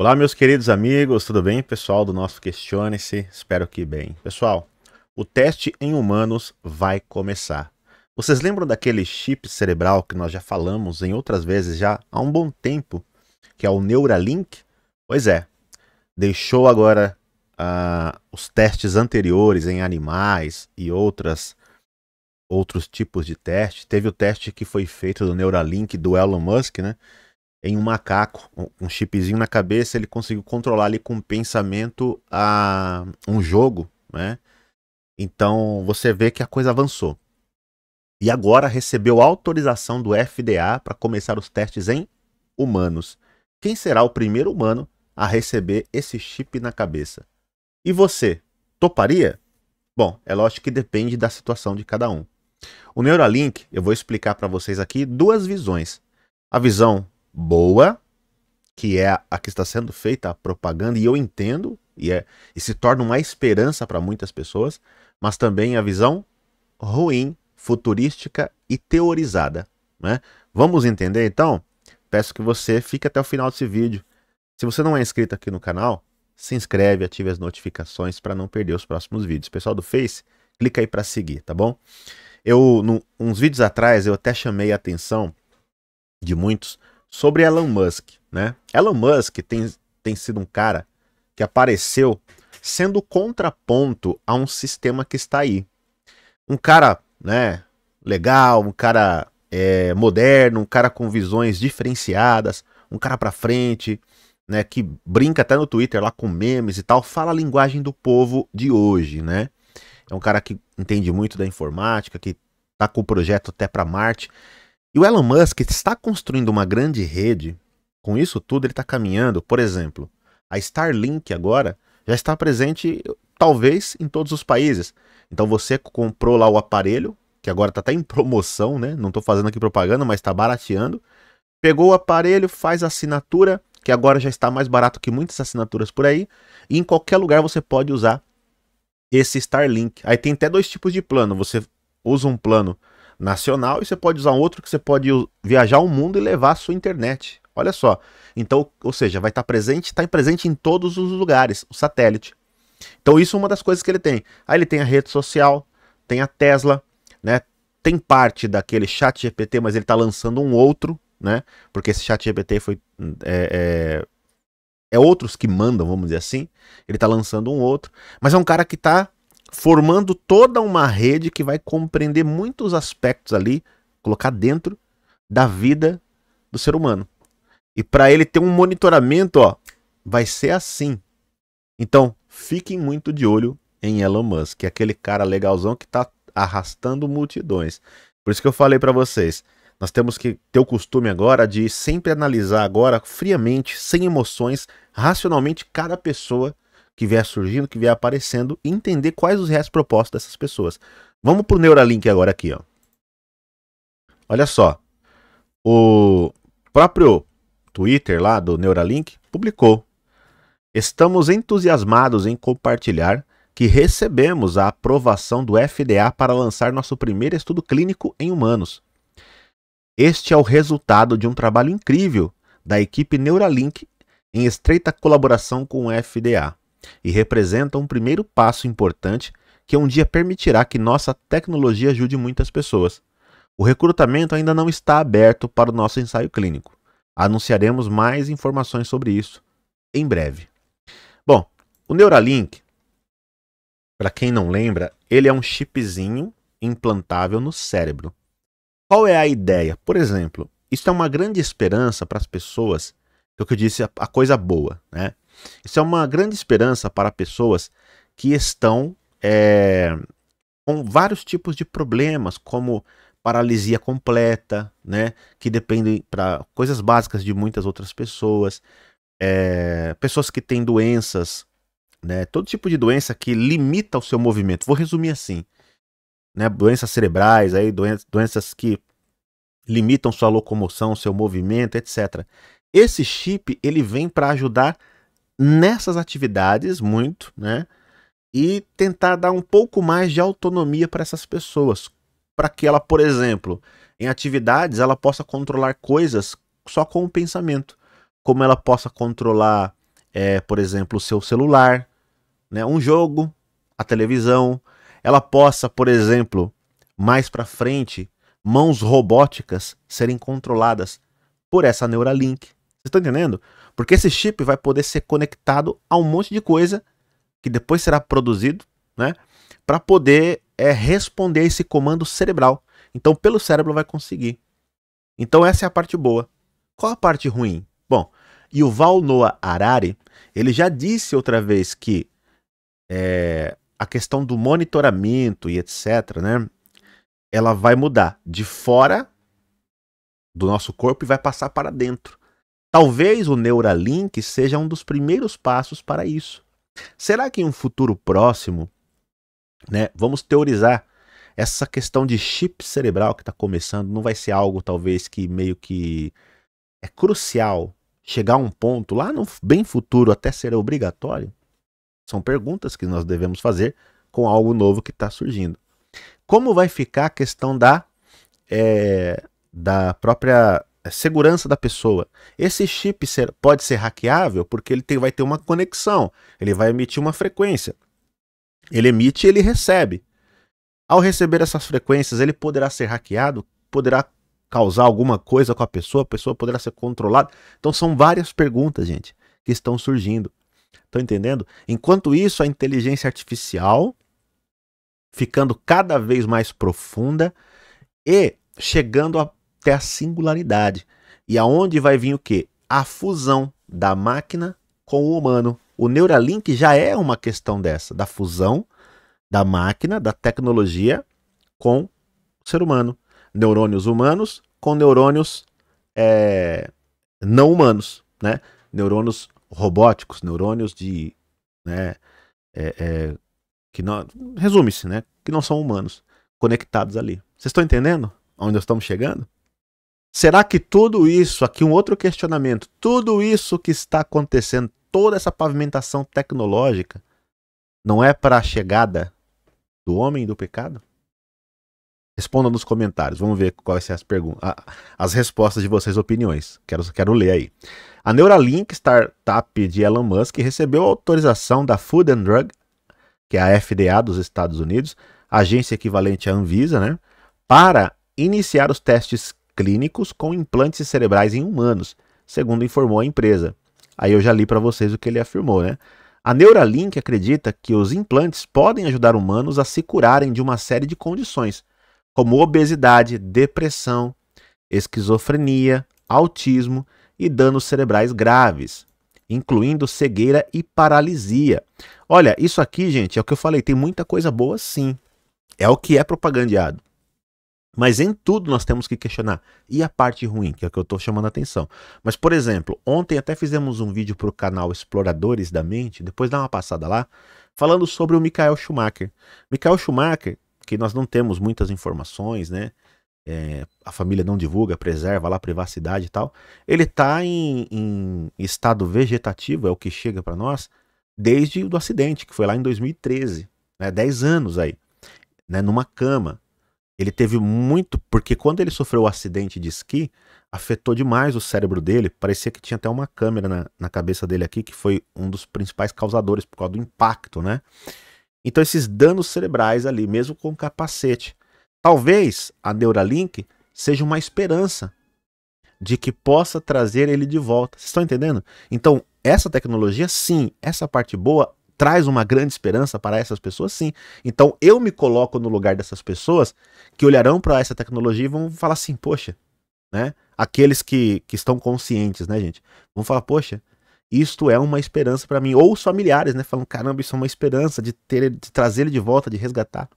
Olá, meus queridos amigos, tudo bem? Pessoal do nosso Questione-se, espero que bem. Pessoal, o teste em humanos vai começar. Vocês lembram daquele chip cerebral que nós já falamos em outras vezes já há um bom tempo, que é o Neuralink? Pois é, deixou agora uh, os testes anteriores em animais e outras outros tipos de teste. Teve o teste que foi feito do Neuralink do Elon Musk, né? em um macaco, um chipzinho na cabeça, ele conseguiu controlar ali com pensamento a um jogo, né? Então você vê que a coisa avançou. E agora recebeu autorização do FDA para começar os testes em humanos. Quem será o primeiro humano a receber esse chip na cabeça? E você, toparia? Bom, é lógico que depende da situação de cada um. O Neuralink, eu vou explicar para vocês aqui duas visões. A visão boa, que é a que está sendo feita a propaganda, e eu entendo, e, é, e se torna uma esperança para muitas pessoas, mas também a visão ruim, futurística e teorizada. Né? Vamos entender então? Peço que você fique até o final desse vídeo. Se você não é inscrito aqui no canal, se inscreve, ative as notificações para não perder os próximos vídeos. Pessoal do Face, clica aí para seguir, tá bom? Eu, no, uns vídeos atrás, eu até chamei a atenção de muitos sobre Elon Musk, né? Elon Musk tem, tem sido um cara que apareceu sendo contraponto a um sistema que está aí. Um cara, né, legal, um cara é, moderno, um cara com visões diferenciadas, um cara para frente, né, que brinca até no Twitter lá com memes e tal, fala a linguagem do povo de hoje, né? É um cara que entende muito da informática, que tá com o projeto até para Marte. E o Elon Musk está construindo uma grande rede. Com isso tudo, ele está caminhando. Por exemplo, a Starlink agora já está presente, talvez, em todos os países. Então você comprou lá o aparelho, que agora está até em promoção, né? Não estou fazendo aqui propaganda, mas está barateando. Pegou o aparelho, faz a assinatura, que agora já está mais barato que muitas assinaturas por aí. E em qualquer lugar você pode usar esse Starlink. Aí tem até dois tipos de plano. Você usa um plano nacional e você pode usar um outro que você pode viajar o mundo e levar a sua internet. Olha só. Então, ou seja, vai estar tá presente, está presente em todos os lugares, o satélite. Então, isso é uma das coisas que ele tem. Aí ele tem a rede social, tem a Tesla, né? Tem parte daquele chat GPT, mas ele está lançando um outro, né? Porque esse chat GPT foi. É, é, é outros que mandam, vamos dizer assim. Ele está lançando um outro. Mas é um cara que está formando toda uma rede que vai compreender muitos aspectos ali, colocar dentro da vida do ser humano. E para ele ter um monitoramento, ó, vai ser assim. Então, fiquem muito de olho em Elon Musk, é aquele cara legalzão que está arrastando multidões. Por isso que eu falei para vocês, nós temos que ter o costume agora de sempre analisar agora friamente, sem emoções, racionalmente cada pessoa que vier surgindo, que vier aparecendo e entender quais os reais propósitos dessas pessoas. Vamos o Neuralink agora aqui, ó. Olha só. O próprio Twitter lá do Neuralink publicou: "Estamos entusiasmados em compartilhar que recebemos a aprovação do FDA para lançar nosso primeiro estudo clínico em humanos. Este é o resultado de um trabalho incrível da equipe Neuralink em estreita colaboração com o FDA e representa um primeiro passo importante que um dia permitirá que nossa tecnologia ajude muitas pessoas. O recrutamento ainda não está aberto para o nosso ensaio clínico. Anunciaremos mais informações sobre isso em breve. Bom, o Neuralink, para quem não lembra, ele é um chipzinho implantável no cérebro. Qual é a ideia? Por exemplo, isso é uma grande esperança para as pessoas, que é o que eu disse, a coisa boa, né? Isso é uma grande esperança para pessoas que estão é, com vários tipos de problemas, como paralisia completa, né, que dependem para coisas básicas de muitas outras pessoas, é, pessoas que têm doenças, né, todo tipo de doença que limita o seu movimento. Vou resumir assim, né, doenças cerebrais, aí doenças, doenças que limitam sua locomoção, seu movimento, etc. Esse chip ele vem para ajudar nessas atividades muito, né? E tentar dar um pouco mais de autonomia para essas pessoas, para que ela, por exemplo, em atividades ela possa controlar coisas só com o pensamento, como ela possa controlar, é, por exemplo, o seu celular, né? Um jogo, a televisão, ela possa, por exemplo, mais para frente, mãos robóticas serem controladas por essa Neuralink você está entendendo? Porque esse chip vai poder ser conectado a um monte de coisa que depois será produzido, né? Para poder é, responder esse comando cerebral. Então, pelo cérebro vai conseguir. Então, essa é a parte boa. Qual a parte ruim? Bom, e o Val Noah Harari, ele já disse outra vez que é, a questão do monitoramento e etc, né? Ela vai mudar de fora do nosso corpo e vai passar para dentro. Talvez o Neuralink seja um dos primeiros passos para isso. Será que em um futuro próximo, né, vamos teorizar essa questão de chip cerebral que está começando, não vai ser algo talvez que meio que é crucial chegar a um ponto lá no bem futuro até ser obrigatório? São perguntas que nós devemos fazer com algo novo que está surgindo. Como vai ficar a questão da, é, da própria segurança da pessoa. Esse chip ser, pode ser hackeável porque ele tem, vai ter uma conexão, ele vai emitir uma frequência. Ele emite e ele recebe. Ao receber essas frequências, ele poderá ser hackeado, poderá causar alguma coisa com a pessoa, a pessoa poderá ser controlada. Então são várias perguntas, gente, que estão surgindo. Estão entendendo? Enquanto isso, a inteligência artificial ficando cada vez mais profunda e chegando a até a singularidade. E aonde vai vir o quê? A fusão da máquina com o humano. O Neuralink já é uma questão dessa, da fusão da máquina, da tecnologia com o ser humano. Neurônios humanos com neurônios é, não humanos, né? Neurônios robóticos, neurônios de, né, é, é, que não, resume-se, né, que não são humanos, conectados ali. Vocês estão entendendo onde nós estamos chegando? Será que tudo isso, aqui um outro questionamento, tudo isso que está acontecendo, toda essa pavimentação tecnológica, não é para a chegada do homem do pecado? Responda nos comentários. Vamos ver quais são as perguntas, as respostas de vocês, opiniões. Quero, quero ler aí. A Neuralink, startup de Elon Musk, recebeu autorização da Food and Drug, que é a FDA dos Estados Unidos, agência equivalente à Anvisa, né, para iniciar os testes clínicos com implantes cerebrais em humanos, segundo informou a empresa. Aí eu já li para vocês o que ele afirmou, né? A Neuralink acredita que os implantes podem ajudar humanos a se curarem de uma série de condições, como obesidade, depressão, esquizofrenia, autismo e danos cerebrais graves, incluindo cegueira e paralisia. Olha, isso aqui, gente, é o que eu falei, tem muita coisa boa sim. É o que é propagandeado. Mas em tudo nós temos que questionar. E a parte ruim, que é o que eu estou chamando a atenção. Mas, por exemplo, ontem até fizemos um vídeo para o canal Exploradores da Mente, depois dá uma passada lá, falando sobre o Michael Schumacher. Michael Schumacher, que nós não temos muitas informações, né? É, a família não divulga, preserva lá a privacidade e tal. Ele está em, em estado vegetativo, é o que chega para nós, desde o acidente, que foi lá em 2013, né? 10 anos aí, né? numa cama. Ele teve muito, porque quando ele sofreu o acidente de esqui, afetou demais o cérebro dele. Parecia que tinha até uma câmera na, na cabeça dele aqui, que foi um dos principais causadores por causa do impacto, né? Então, esses danos cerebrais ali, mesmo com capacete. Talvez a Neuralink seja uma esperança de que possa trazer ele de volta. Vocês estão entendendo? Então, essa tecnologia, sim, essa parte boa traz uma grande esperança para essas pessoas? Sim. Então eu me coloco no lugar dessas pessoas que olharão para essa tecnologia e vão falar assim: poxa, né? Aqueles que, que estão conscientes, né, gente? Vão falar: poxa, isto é uma esperança para mim. Ou os familiares, né? Falam: caramba, isso é uma esperança de, ter, de trazer ele de volta, de resgatar,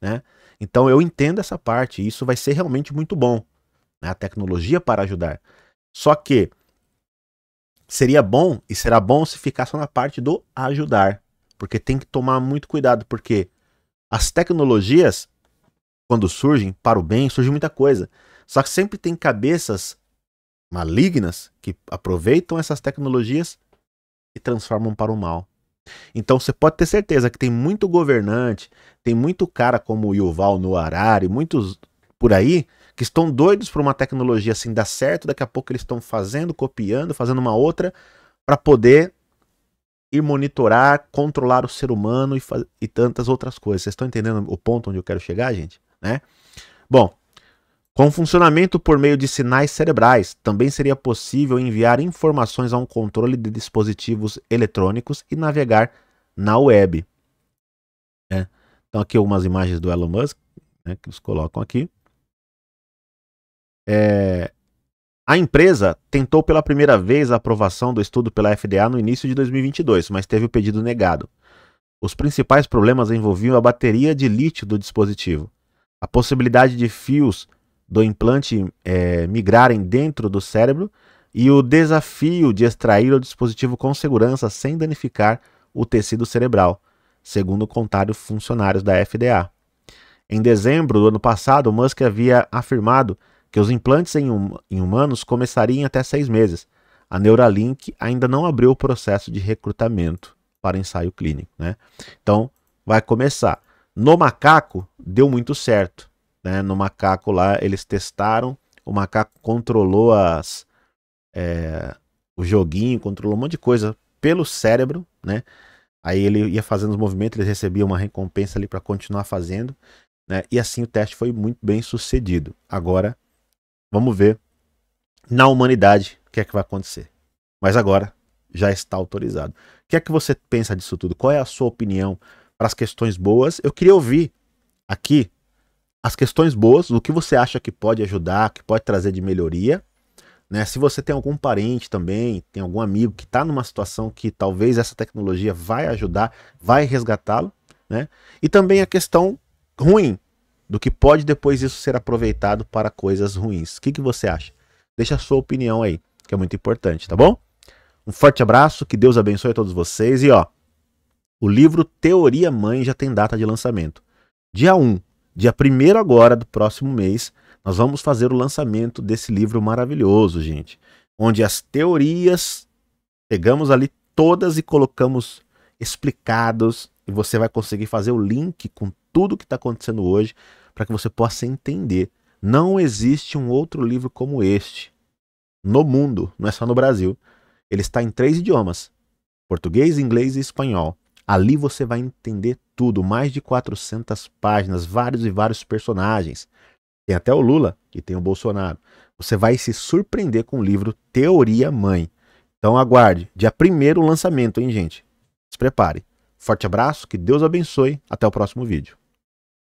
né? Então eu entendo essa parte. E isso vai ser realmente muito bom. Né? A tecnologia para ajudar. Só que. Seria bom e será bom se ficar só na parte do ajudar, porque tem que tomar muito cuidado, porque as tecnologias, quando surgem para o bem, surge muita coisa. Só que sempre tem cabeças malignas que aproveitam essas tecnologias e transformam para o mal. Então você pode ter certeza que tem muito governante, tem muito cara como o Yuval no Harari, muitos por aí que estão doidos por uma tecnologia assim dar certo, daqui a pouco eles estão fazendo, copiando, fazendo uma outra para poder e monitorar, controlar o ser humano e, e tantas outras coisas. Vocês estão entendendo o ponto onde eu quero chegar, gente? Né? Bom, com funcionamento por meio de sinais cerebrais, também seria possível enviar informações a um controle de dispositivos eletrônicos e navegar na web. É. Então, aqui algumas imagens do Elon Musk, né, que eles colocam aqui. É, a empresa tentou pela primeira vez a aprovação do estudo pela FDA no início de 2022, mas teve o pedido negado. Os principais problemas envolviam a bateria de lítio do dispositivo, a possibilidade de fios do implante é, migrarem dentro do cérebro e o desafio de extrair o dispositivo com segurança sem danificar o tecido cerebral, segundo contaram funcionários da FDA. Em dezembro do ano passado, Musk havia afirmado que os implantes em, hum em humanos começariam até seis meses. A Neuralink ainda não abriu o processo de recrutamento para ensaio clínico. Né? Então, vai começar. No macaco, deu muito certo. Né? No macaco lá, eles testaram, o macaco controlou as, é, o joguinho, controlou um monte de coisa pelo cérebro, né? Aí ele ia fazendo os movimentos, ele recebia uma recompensa ali para continuar fazendo, né? E assim o teste foi muito bem sucedido. Agora Vamos ver na humanidade o que é que vai acontecer. Mas agora já está autorizado. O que é que você pensa disso tudo? Qual é a sua opinião para as questões boas? Eu queria ouvir aqui as questões boas, o que você acha que pode ajudar, que pode trazer de melhoria. Né? Se você tem algum parente também, tem algum amigo que está numa situação que talvez essa tecnologia vai ajudar, vai resgatá-lo. Né? E também a questão ruim, do que pode depois isso ser aproveitado para coisas ruins. O que, que você acha? Deixa a sua opinião aí, que é muito importante, tá bom? Um forte abraço, que Deus abençoe a todos vocês e ó, o livro Teoria Mãe já tem data de lançamento. Dia 1, dia 1 agora do próximo mês, nós vamos fazer o lançamento desse livro maravilhoso, gente, onde as teorias pegamos ali todas e colocamos explicados e você vai conseguir fazer o link com tudo que está acontecendo hoje para que você possa entender. Não existe um outro livro como este no mundo, não é só no Brasil. Ele está em três idiomas: português, inglês e espanhol. Ali você vai entender tudo, mais de 400 páginas, vários e vários personagens. Tem até o Lula e tem o Bolsonaro. Você vai se surpreender com o livro Teoria Mãe. Então aguarde, dia primeiro lançamento, hein, gente? Se prepare. Forte abraço, que Deus abençoe. Até o próximo vídeo.